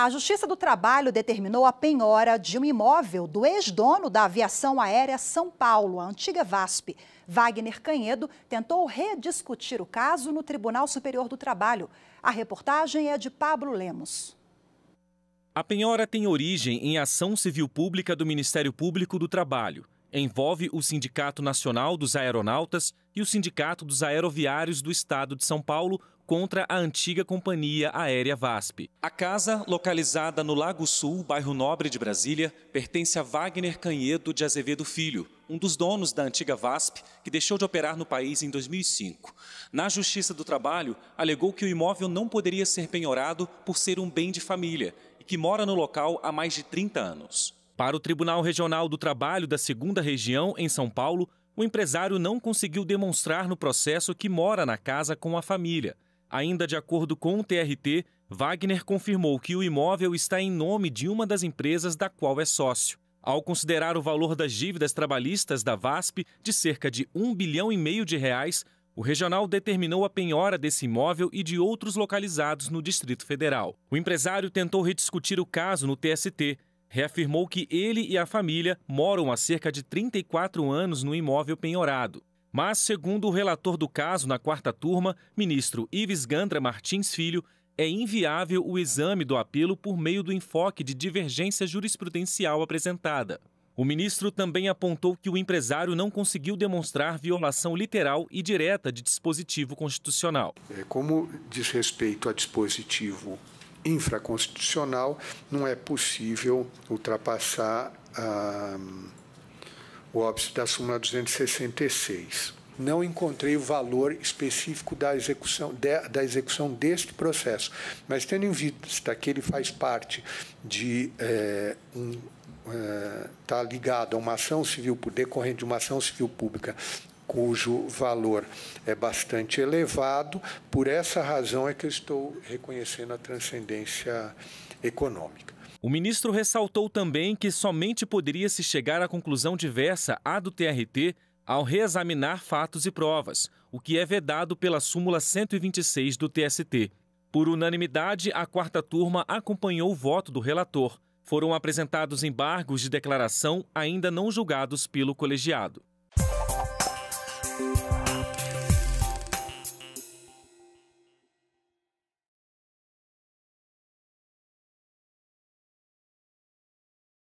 A Justiça do Trabalho determinou a penhora de um imóvel do ex-dono da Aviação Aérea São Paulo, a antiga VASP. Wagner Canhedo tentou rediscutir o caso no Tribunal Superior do Trabalho. A reportagem é de Pablo Lemos. A penhora tem origem em ação civil pública do Ministério Público do Trabalho envolve o Sindicato Nacional dos Aeronautas e o Sindicato dos Aeroviários do Estado de São Paulo contra a antiga Companhia Aérea VASP. A casa, localizada no Lago Sul, bairro Nobre de Brasília, pertence a Wagner Canhedo de Azevedo Filho, um dos donos da antiga VASP, que deixou de operar no país em 2005. Na Justiça do Trabalho, alegou que o imóvel não poderia ser penhorado por ser um bem de família e que mora no local há mais de 30 anos. Para o Tribunal Regional do Trabalho da Segunda Região, em São Paulo, o empresário não conseguiu demonstrar no processo que mora na casa com a família. Ainda de acordo com o TRT, Wagner confirmou que o imóvel está em nome de uma das empresas da qual é sócio. Ao considerar o valor das dívidas trabalhistas da VASP de cerca de um bilhão e meio de reais, o regional determinou a penhora desse imóvel e de outros localizados no Distrito Federal. O empresário tentou rediscutir o caso no TST, reafirmou que ele e a família moram há cerca de 34 anos no imóvel penhorado. Mas, segundo o relator do caso na quarta turma, ministro Ives Gandra Martins Filho, é inviável o exame do apelo por meio do enfoque de divergência jurisprudencial apresentada. O ministro também apontou que o empresário não conseguiu demonstrar violação literal e direta de dispositivo constitucional. É, como diz respeito a dispositivo infraconstitucional, não é possível ultrapassar ah, o óbice da súmula 266. Não encontrei o valor específico da execução, de, da execução deste processo, mas tendo em vista que ele faz parte de é, um está eh, ligado a uma ação civil, por decorrente de uma ação civil pública cujo valor é bastante elevado. Por essa razão é que eu estou reconhecendo a transcendência econômica. O ministro ressaltou também que somente poderia se chegar à conclusão diversa à do TRT ao reexaminar fatos e provas, o que é vedado pela súmula 126 do TST. Por unanimidade, a quarta turma acompanhou o voto do relator. Foram apresentados embargos de declaração ainda não julgados pelo colegiado.